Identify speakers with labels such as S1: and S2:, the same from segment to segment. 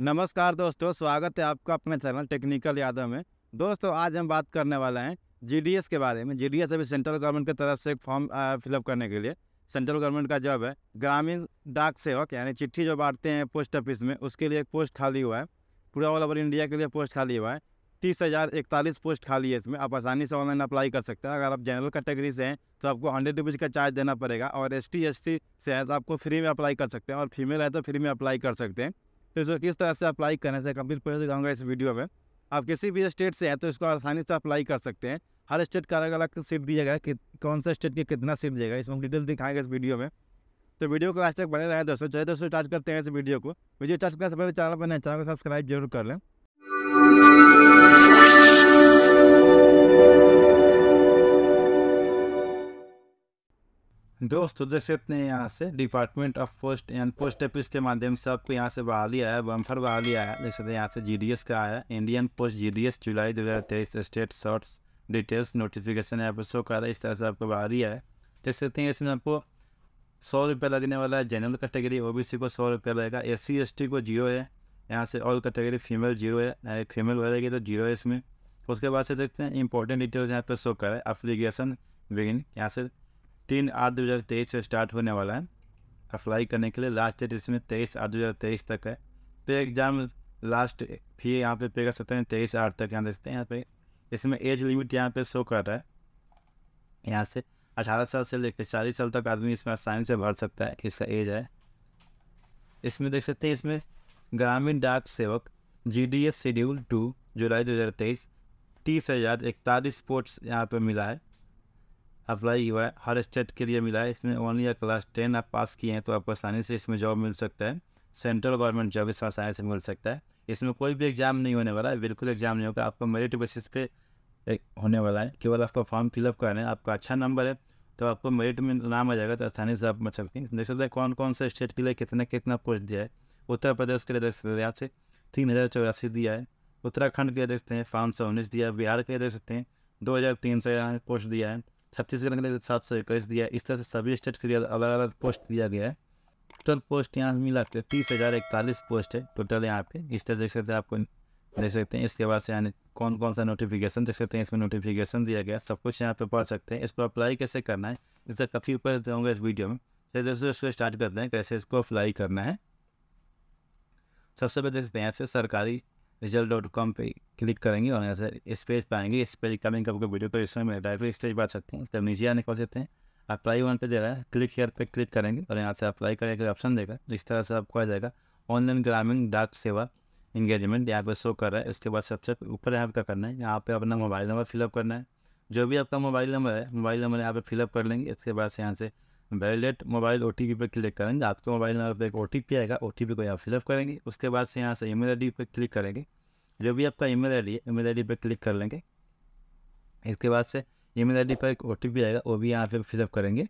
S1: नमस्कार दोस्तों स्वागत है आपका अपने चैनल टेक्निकल यादव में दोस्तों आज हम बात करने वाले हैं जीडीएस के बारे में जीडीएस अभी सेंट्रल गवर्नमेंट की तरफ से एक फॉर्म फिलअप करने के लिए सेंट्रल गवर्नमेंट का जॉब है ग्रामीण डाक सेवक यानी चिट्ठी जो बांटते हैं पोस्ट ऑफिस में उसके लिए एक पोस्ट खाली हुआ है पूरा ऑल ओवर इंडिया के लिए पोस्ट खाली हुआ है तीस हज़ार इकतालीस पोस्ट खाली है इसमें आप आसानी से ऑनलाइन अप्लाई कर सकते हैं अगर आप जनरल कैटेगरी से हैं तो आपको हंड्रेड रुपीज़ का चार्ज देना पड़ेगा और एस टी से है तो आपको फ्री में अप्लाई कर सकते हैं और फीमेल है तो फ्री में अप्लाई कर सकते हैं तो किस तरह से अप्लाई करने से कंप्लीट पूरे दिखाऊंगा इस वीडियो में आप किसी भी स्टेट से हैं तो इसको आसानी से अप्लाई कर सकते हैं हर स्टेट का अलग अलग सीट दिया गया कि कौन सा स्टेट की कितना सीट दिएगा इसमें हम डिटेल दिखाएंगे इस वीडियो में तो वीडियो को लास्ट तक बने रहे दोस्तों चलिए दोस्तों स्टार्ट करते हैं इस वीडियो को वीडियो स्टार्ट करने से पहले चैनल पर चैनल को सब्सक्राइब जरूर कर लें देख सकते हैं यहाँ से department of post and post office के माध्यम से आपको यहाँ से बहा लिया है बम्फर बहा लिया है जैसे यहाँ से जीडीएस का आया इंडियन पोस्ट जीडीएस जुलाई दो हज़ार तेईस स्टेट शॉर्ट्स डिटेल्स नोटिफिकेशन यहाँ पर शो कर रहा है इस तरह से आपको बहा लिया है देख सकते हैं इसमें आपको सौ रुपये लगने वाला है जनरल कैटेगरी ओ को सौ रुपये लगेगा एस सी को जीरो है यहाँ से ऑल कैटेगरी फीमेल जीरो है फीमेल वगैरह तो जीरो है इसमें उसके बाद से देखते हैं इंपॉर्टेंट डिटेल्स यहाँ पर शो करा है अप्लीकेशन बिगिन यहाँ से तीन आठ दो हज़ार तेईस से स्टार्ट होने वाला है अप्लाई करने के लिए लास्ट डेट इसमें तेईस आठ दो हज़ार तेईस तक है पे एग्ज़ाम लास्ट फी यहाँ पे पे कर सकते हैं तेईस आठ तक यहाँ देखते हैं यहाँ पे इसमें एज लिमिट यहाँ पे शो कर रहा है यहाँ से अठारह साल से लेकर चालीस साल तक आदमी इसमें आसानी से भर सकता है इसका एज है इसमें देख सकते हैं इसमें Gramin Dak Sevak G D S schedule two जुलाई दो हज़ार तेईस तीस हज़ार इकतालीस पोस्ट यहाँ पर मिला है अप्लाई हुआ है हर स्टेट के लिए मिला है इसमें ओनली या क्लास टेन आप पास किए हैं तो आपको आसानी से इसमें जॉब मिल सकता है सेंट्रल गवर्नमेंट जॉब इसमें आसानी से मिल सकता है इसमें कोई भी एग्ज़ाम नहीं होने वाला है बिल्कुल एग्ज़ाम नहीं होगा आपको मेरिट बेसिस पे एक होने वाला है केवल आपको फॉर्म फिलअप करना है आपका अच्छा नंबर है तो आपको मेरिट में नाम आ जाएगा तो आसानी से आप मत सकते हैं देख सकते हैं कौन कौन से स्टेट के लिए कितना कितना पोस्ट दिया है उत्तर प्रदेश के लिए देख सकते हैं यहाँ से तीन हज़ार चौरासी दिया है उत्तराखंड के लिए देखते हैं पाँच सौ उन्नीस दिया है बिहार के लिए देख सकते हैं दो हज़ार तीन सौ यहाँ पोस्ट दिया है छत्तीसगढ़ के लिए सात सौ इक्कीस दिया इस तरह से सभी स्टेट के लिए अलग अलग पोस्ट दिया गया है टोटल पोस्ट यहाँ मिला के तीस हज़ार इकतालीस पोस्ट है टोटल यहाँ पे इस तरह देख सकते हैं आपको देख सकते हैं इसके बाद से यानी कौन कौन सा नोटिफिकेशन देख सकते हैं इसमें नोटिफिकेशन दिया गया सब कुछ यहाँ पे पढ़ सकते हैं इसको अप्लाई कैसे करना है इससे काफ़ी ऊपर होंगे इस वीडियो में जैसे इसको स्टार्ट करते हैं कैसे इसको अप्लाई करना है सबसे पहले देख सकते हैं यहाँ से सरकारी रिजल्ट डॉट कॉम पर क्लिक करेंगे और यहाँ से इस पेज पर आएंगे इस पेज का वीडियो पर इसमें मिलता है फिर इस पेज पर आ सकते हैं तब नीचे आने के सकते हैं अप्लाई वन पे दे रहा है क्लिक हेयर पे क्लिक करेंगे और यहाँ से अप्लाई करने का ऑप्शन देगा तो इस तरह से आपको आ जाएगा ऑनलाइन ग्रामीण डाक सेवा इंगेजमेंट यहाँ पर शो कर रहा है इसके बाद सबसे ऊपर यहाँ का करना है यहाँ पे अपना मोबाइल नंबर फिलअप करना है जो भी आपका मोबाइल नंबर है मोबाइल नंबर यहाँ पे फिलअप कर लेंगे इसके बाद से यहाँ से validate mobile O T P पर क्लिक करेंगे आपके तो मोबाइल नंबर पर एक ओ टी पी आएगा ओ टी पी को यहाँ फिलअप करेंगे उसके बाद से यहाँ से ईमेल आई डी पर क्लिक करेंगे जो भी आपका ईमेल आई डी है ईमेल आई डी पर क्लिक कर लेंगे इसके बाद से ईमेल आई डी पर एक ओ टी पी आएगा वो भी यहाँ पे फिलअप करेंगे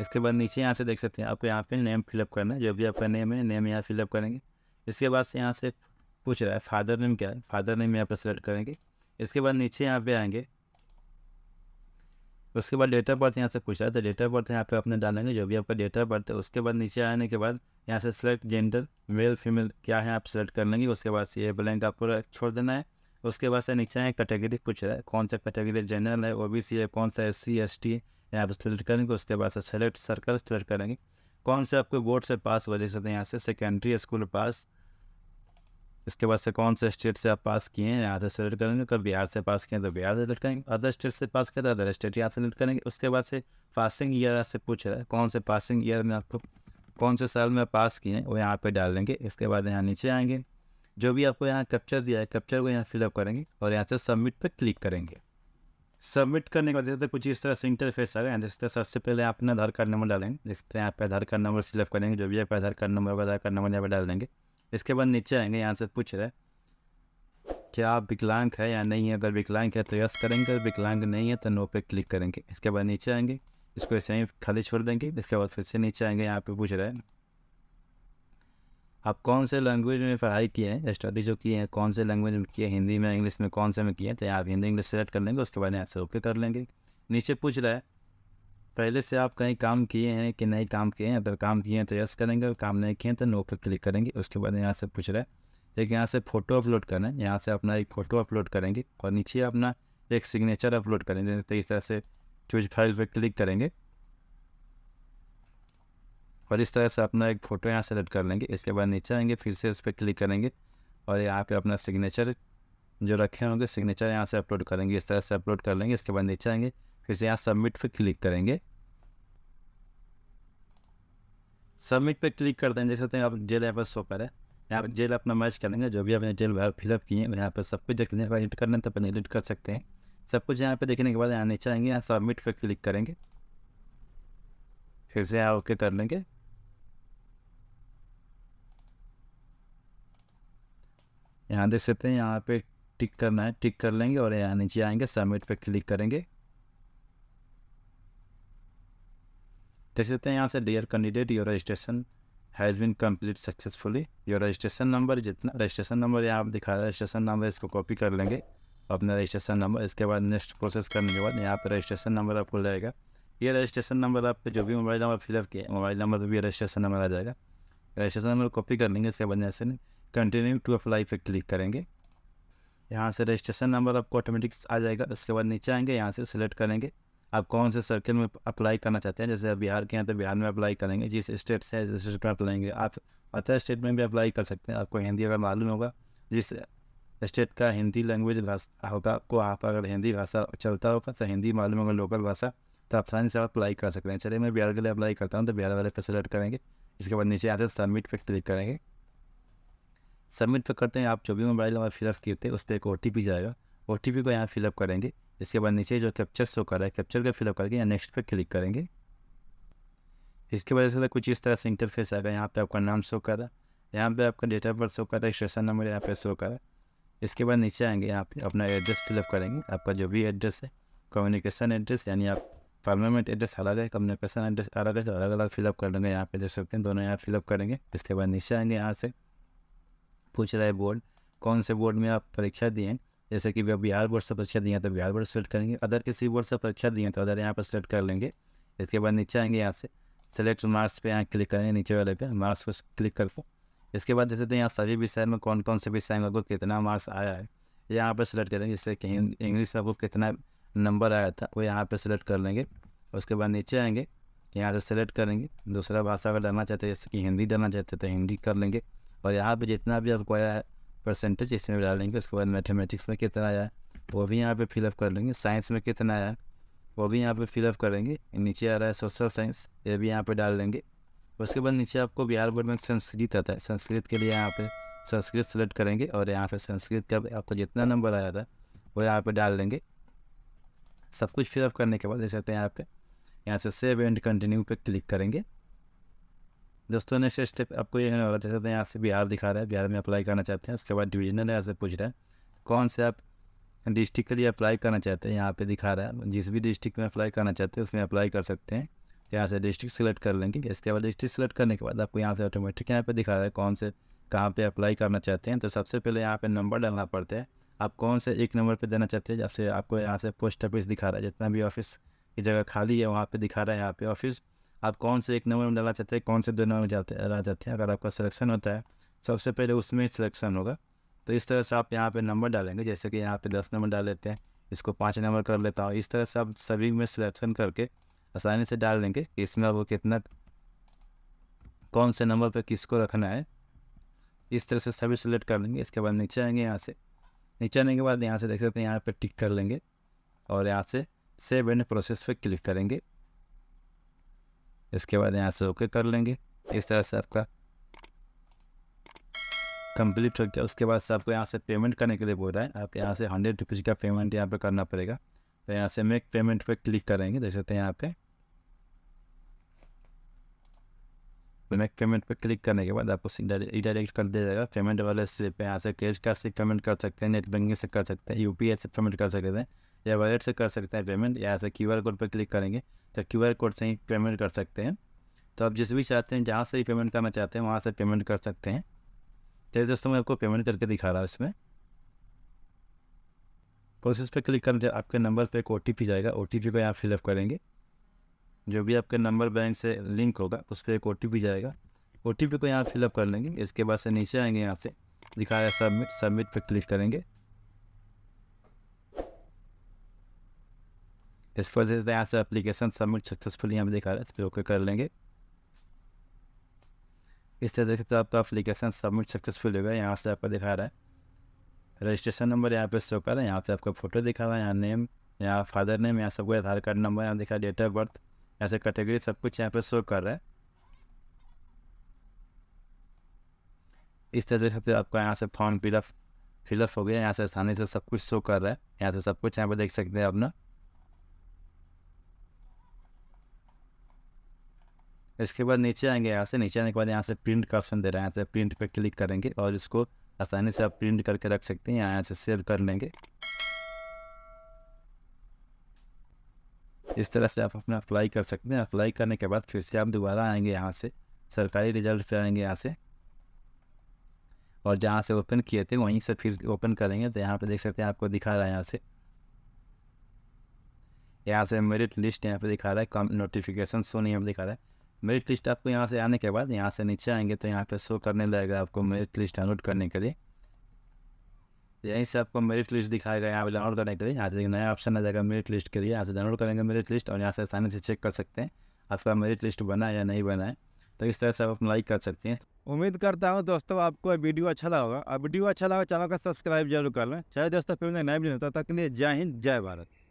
S1: इसके बाद नीचे यहाँ से देख सकते हैं आपको यहाँ पे नेम फिलअप करना है जो भी आपका नेम है नेम यहाँ फिलअप करेंगे इसके बाद से यहाँ से पूछ रहा है फादर नेम क्या है फादर नेम यहाँ पर सेलेक्ट करेंगे इसके बाद नीचे यहाँ पे आएंगे उसके बाद डेट ऑफ बर्थ यहाँ से पूछा तो डेट ऑफ बर्थ यहाँ पे अपने डालेंगे जो भी आपका डेट ऑफ बर्थ है उसके बाद नीचे आने के बाद यहाँ से सिलेक्ट जेंडर मेल फीमेल क्या है आप सेलेक्ट कर लेंगे उसके बाद ये ब्लैंक आपको छोड़ देना है उसके बाद से नीचे यहाँ कैटेगरी पूछ रहा है कौन सा कैटेगरी जनरल है ओ बी सी है कौन सा एस सी एस टी यहाँ पर सेलेक्ट करेंगे उसके बाद से सेलेक्ट सर्कल सेलेक्ट करेंगे कौन से आपको बोर्ड से पास हो सकते हैं यहाँ से सेकेंडरी स्कूल पास इसके बाद से कौन से स्टेट से आप पास किए हैं यहाँ से सेलेक्ट करेंगे कब बिहार से पास किए तो बिहार से सेलेक्ट करेंगे अदर स्टेट से पास किया तो अदर स्टेट यहाँ सेलेक्ट करेंगे उसके बाद से पासिंग ईयर आपसे पूछ रहा है कौन से पासिंग ईयर में आपको कौन से साल में पास किए हैं वो यहाँ पर डाल देंगे इसके बाद यहाँ नीचे आएंगे जो भी आपको यहाँ कैप्चर दिया है कैप्चर को यहाँ फिलअप करेंगे और यहाँ से सबमिट पर क्लिक करेंगे सबमिट करने के बाद जैसे कुछ इस तरह से इंटरफेस आ गया जिस तरह सबसे पहले आप अपना आधार कार्ड नंबर डालेंगे जिस तरह यहाँ पे आधार कार्ड नंबर सिलेक्ट करेंगे जो भी आप Aadhaar card number Aadhaar card number यहाँ पर डाल देंगे इसके बाद नीचे आएंगे यहाँ से पूछ रहे क्या आप विकलांग है या नहीं है अगर विकलांग है तो यस करेंगे विकलांग नहीं है तो नो पे क्लिक करेंगे इसके बाद नीचे आएंगे इसको ऐसे ही खाली छोड़ देंगे इसके बाद फिर से नीचे आएंगे यहाँ पे पूछ रहे हैं आप कौन से लैंग्वेज में पढ़ाई किए हैं स्टडी जो किए हैं कौन से लैंग्वेज में किए हिंदी में इंग्लिश में कौन से में किए तो यहाँ आप हिंदी इंग्लिश सेलेक्ट कर लेंगे उसके बाद यहाँ से ओके कर लेंगे नीचे पूछ रहा है पहले से आप कहीं काम किए हैं कि नहीं काम किए हैं अगर काम किए हैं तो यस करेंगे और काम नहीं किए हैं तो नो पर क्लिक करेंगे उसके बाद यहाँ से पूछ रहे हैं लेकिन यहाँ से फ़ोटो अपलोड करना है यहाँ से अपना एक फ़ोटो अपलोड करेंगे और नीचे अपना एक सिग्नेचर अपलोड करेंगे जैसे इस तरह से चूज फाइल पर क्लिक करेंगे और इस तरह से अपना एक फ़ोटो यहाँ सेलेक्ट कर लेंगे इसके बाद नीचे आएंगे फिर से इस पर क्लिक करेंगे और यहाँ पे अपना सिग्नेचर जो रखे होंगे सिग्नेचर यहाँ से अपलोड करेंगे इस तरह से अपलोड कर लेंगे इसके बाद नीचे आएंगे फिर से यहाँ सबमिट पर क्लिक करेंगे सबमिट पर क्लिक करते हैं जैसे आप जेल यहाँ पर शो करें यहाँ पर जेल अपना मैच करेंगे जो भी आपने जेल फिलअप किए हैं यहाँ पर सब कुछ देखने के एडिट करना तो अपने एडिट कर सकते हैं सब कुछ यहाँ पे देखने के बाद यहाँ नीचे आएंगे यहाँ सबमिट पर क्लिक करेंगे फिर से यहाँ ओके कर लेंगे यहाँ देख सकते हैं यहाँ पे टिक करना है टिक कर लेंगे और यहाँ नीचे आएंगे सबमिट पर क्लिक करेंगे देख सकते हैं यहाँ से dear candidate your registration has been complete successfully your registration number जितना रजिस्ट्रेशन नंबर यहाँ आप दिखा रहे रजिस्ट्रेशन नंबर इसको कॉपी कर लेंगे अपना रजिस्ट्रेशन नंबर इसके बाद नेक्स्ट प्रोसेस करने के बाद यहाँ पर रजिस्ट्रेशन नंबर आपको जाएगा ये रजिस्ट्रेशन नंबर आप जो भी मोबाइल नंबर फिलअप किए मोबाइल नंबर पर भी रजिस्ट्रेशन नंबर आ जाएगा रजिस्ट्रेशन नंबर कॉपी कर लेंगे इसके बाद ऐसे कंटिन्यू टू अप्लाई पर क्लिक करेंगे यहाँ से रजिस्ट्रेशन नंबर आपको ऑटोमेटिक आ जाएगा उसके बाद नीचे आएंगे यहाँ से सिलेक्ट करेंगे आप कौन से सर्कल में अप्लाई करना चाहते हैं जैसे आप बिहार के हैं तो बिहार में अप्लाई करेंगे जिस स्टेट से जिस स्टेट में अप्लाएंगे आप अदर स्टेट में भी अप्लाई कर सकते हैं आपको हिंदी अगर मालूम होगा जिस स्टेट का हिंदी लैंग्वेज भाषा होगा आपको आप अगर हिंदी भाषा चलता होगा तो हिंदी मालूम होगा लोकल भाषा तो आसानी से आप अप्लाई कर सकते हैं चलिए मैं बिहार के लिए अप्लाई करता हूँ तो बिहार वाले पर सेलेक्ट करेंगे इसके बाद नीचे आते हैं सबमिट पर क्लिक करेंगे सबमिट पर करते हैं आप जो भी मोबाइल नंबर फिलअप किए थे उस पर एक ओ जाएगा ओ को यहाँ फिलअप करेंगे इसके बाद नीचे जो कैप्चर शो कर रहा है कैप्चर का फिलअप करके या नेक्स्ट पे क्लिक करेंगे इसके बाद इसका तो कुछ इस तरह से इंटरफेस आएगा यहाँ पे आपका नाम शो कर रहा है यहाँ पे आपका डेट ऑफ बर्थ शो कर रहा है स्टेशन नंबर यहाँ पे शो कर रहा है इसके बाद नीचे आएंगे यहाँ पे अपना एड्रेस फिलअप करेंगे आपका जो भी एड्रेस है कम्युनिकेशन एड्रेस यानी आप परमानेंट एड्रेस अलग है कम्युनिकेशन एड्रेस अलग है तो अलग अलग फिलअप कर लेंगे यहाँ पे देख सकते हैं दोनों यहाँ फिलअप करेंगे इसके बाद नीचे आएंगे यहाँ से पूछ रहा है बोर्ड कौन से बोर्ड में आप परीक्षा दिए हैं जैसे कि बिहार बोर्ड से परीक्षा दिए तो बिहार बोर्ड सेलेक्ट करेंगे अदर किसी बोर्ड से परीक्षा दिए तो अदर यहाँ पर सेलेक्ट कर लेंगे इसके बाद नीचे आएंगे यहाँ से सेलेक्ट मार्क्स पे यहाँ क्लिक करेंगे नीचे वाले पे मार्क्स पर क्लिक करके इसके बाद जैसे तो यहाँ सभी विषय में कौन कौन से विषय में आपको कितना मार्क्स आया है यहाँ पर सेलेक्ट करेंगे जैसे कि इंग्लिश आपको कितना नंबर आया था वो यहाँ पर सेलेक्ट कर लेंगे उसके बाद नीचे आएंगे यहाँ से सेलेक्ट करेंगे दूसरा भाषा अगर डालना चाहते हैं जैसे कि हिंदी डालना चाहते हैं तो हिंदी कर लेंगे और यहाँ पे जितना भी आपको आया है परसेंटेज इसमें डाल देंगे उसके बाद मैथमेटिक्स में कितना आया वो भी यहाँ पे फिलअप कर लेंगे साइंस में कितना आया वो भी यहाँ पे फिलअप करेंगे नीचे आ रहा है सोशल साइंस ये भी यहाँ पे डाल लेंगे उसके बाद नीचे आपको बिहार बोर्ड में संस्कृत आता है संस्कृत के लिए यहाँ पे संस्कृत सेलेक्ट करेंगे और यहाँ पे संस्कृत का आपको जितना नंबर आया था वो यहाँ पे डाल देंगे सब कुछ फिलअप करने के बाद देख सकते हैं यहाँ पे यहाँ से सेव एंड कंटिन्यू पे क्लिक करेंगे दोस्तों नेक्स्ट स्टेप आपको ये होने वाला चाहते हैं यहाँ से बिहार दिखा रहा है बिहार में अप्लाई करना चाहते हैं उसके बाद डिविजनल यहाँ से पूछ रहा है कौन से आप डिस्ट्रिक्ट के लिए अप्लाई करना चाहते हैं यहाँ पे दिखा रहा है जिस भी डिस्ट्रिक्ट में अप्लाई करना चाहते हैं उसमें अप्लाई कर सकते हैं यहाँ से डिस्ट्रिक्ट सेलेक्ट कर लेंगे इसके बाद डिस्ट्रिक्ट सेलेक्ट करने के बाद आपको यहाँ से ऑटोमेटिक यहाँ पर दिखा रहा है कौन से कहाँ पर अप्लाई करना चाहते हैं तो सबसे पहले यहाँ पर नंबर डालना पड़ता है आप कौन से एक नंबर पर देना चाहते हैं जब से आपको यहाँ से पोस्ट ऑफिस दिखा रहा है जितना भी ऑफिस की जगह खाली है वहाँ पर दिखा रहा है यहाँ पे ऑफिस आप कौन से एक नंबर में डालना चाहते हैं कौन से दो नंबर में जाते डालना चाहते हैं अगर आपका सिलेक्शन होता है सबसे पहले उसमें सिलेक्शन होगा तो इस तरह से आप यहाँ पे नंबर डालेंगे जैसे कि यहाँ पे दस नंबर डाल लेते हैं इसको पाँच नंबर कर लेता हूँ इस तरह से आप सभी में सिलेक्शन करके आसानी से डाल देंगे कि इसमें आपको कितना कौन से नंबर पर किसको रखना है इस तरह से सभी सिलेक्ट कर लेंगे इसके बाद नीचे आएंगे यहाँ से नीचे आने के बाद यहाँ से देख सकते हैं यहाँ पर टिक कर लेंगे और यहाँ से सेव एंड प्रोसेस पर क्लिक करेंगे इसके बाद यहाँ से ओके कर लेंगे इस तरह से आपका कंप्लीट हो गया उसके बाद से आपको यहाँ से पेमेंट करने के लिए बोल रहा है आपके यहाँ से हंड्रेड रुपीज़ का पेमेंट यहाँ पे करना पड़ेगा तो यहाँ से मेक पेमेंट पे क्लिक करेंगे देख सकते हैं यहाँ पे मेक तो पेमेंट पे क्लिक करने के बाद आपको डायरेक्ट कर दिया जाएगा पेमेंट वाले से पे यहाँ से क्रेडिट कार्ड से पेमेंट कर सकते हैं नेट बैंकिंग से कर सकते हैं यू से पेमेंट कर सकते हैं या वॉलेट से कर सकते हैं पेमेंट यहाँ से क्यू आर कोड पर क्लिक करेंगे तो क्यू आर कोड से ही पेमेंट कर सकते हैं तो आप जिस भी चाहते हैं जहाँ से ही पेमेंट करना चाहते हैं वहाँ से पेमेंट कर सकते हैं चलिए तो दोस्तों मैं आपको पेमेंट करके दिखा रहा हूँ इसमें प्रोसेस पे क्लिक कर आपके नंबर पे एक ओ जाएगा ओ को यहाँ फिलअप करेंगे जो भी आपके नंबर बैंक से लिंक होगा उस पर एक ओ जाएगा ओ को यहाँ फिलअप कर लेंगे इसके बाद से नीचे आएंगे यहाँ से दिखाया सबमिट सबमिट पर क्लिक करेंगे इस वजह से यहाँ से अप्लीकेशन सबमिट सक्सेसफुली हमें दिखा रहे हैं इस पर ओके कर लेंगे इस तरीके से आपका अप्लीकेशन सबमिट सक्सेसफुल होगा यहाँ से आपका दिखा रहा है रजिस्ट्रेशन नंबर यहाँ पे शो कर रहा है यहाँ पे आपका फ़ोटो दिखा रहा है यहाँ नेम यहाँ फादर नेम यहाँ सबको आधार कार्ड नंबर यहाँ दिखा डेट ऑफ बर्थ यहाँ से कैटेगरी सब कुछ यहाँ पे शो कर रहा है इस तरीके से आपका यहाँ से फॉर्म फिलअप फिलअप हो गया यहाँ से आसानी से सब कुछ शो कर रहा है यहाँ से सब कुछ यहाँ पे देख सकते हैं अपना इसके बाद नीचे आएंगे यहाँ से नीचे आने के बाद यहाँ से प्रिंट का ऑप्शन दे रहे हैं यहाँ से प्रिंट पर क्लिक करेंगे और इसको आसानी से आप प्रिंट करके रख सकते हैं यहाँ से सेव कर लेंगे इस तरह से आप अपना अप्लाई कर सकते हैं अप्लाई करने के बाद फिर से आप दोबारा आएंगे यहाँ से सरकारी रिजल्ट पे आएंगे यहाँ से और जहाँ से ओपन किए थे वहीं से फिर ओपन करेंगे तो यहाँ पे देख सकते हैं आपको दिखा रहा है यहाँ से यहाँ से मेरिट लिस्ट यहाँ पे दिखा रहा है कम नोटिफिकेशन सोनी यहाँ पर दिखा रहा है मेरिट लिस्ट आपको यहाँ से आने के बाद यहाँ से नीचे आएंगे तो यहाँ पे शो करने लगेगा आपको मेरिट लिस्ट डाउनलोड करने के लिए यहीं से आपको मेरिट लिस्ट दिखाएगा यहाँ पे डाउनलोड करने के लिए यहाँ से नया ऑप्शन आ जाएगा मेरिट लिस्ट के लिए यहाँ से डाउनलोड करेंगे मेरिट लिस्ट और यहाँ से आसानी से चेक कर सकते हैं आपका मेरिट लिस्ट बना है या नहीं बना है तो इस तरह से आप लाइक कर सकते हैं उम्मीद करता हूँ दोस्तों आपको वीडियो अच्छा लगा होगा और वीडियो अच्छा लगा चैनल का सब्सक्राइब जरूर कर लें चाहे दोस्तों फिर नए वीडियो तब तक के लिए जय हिंद जय भारत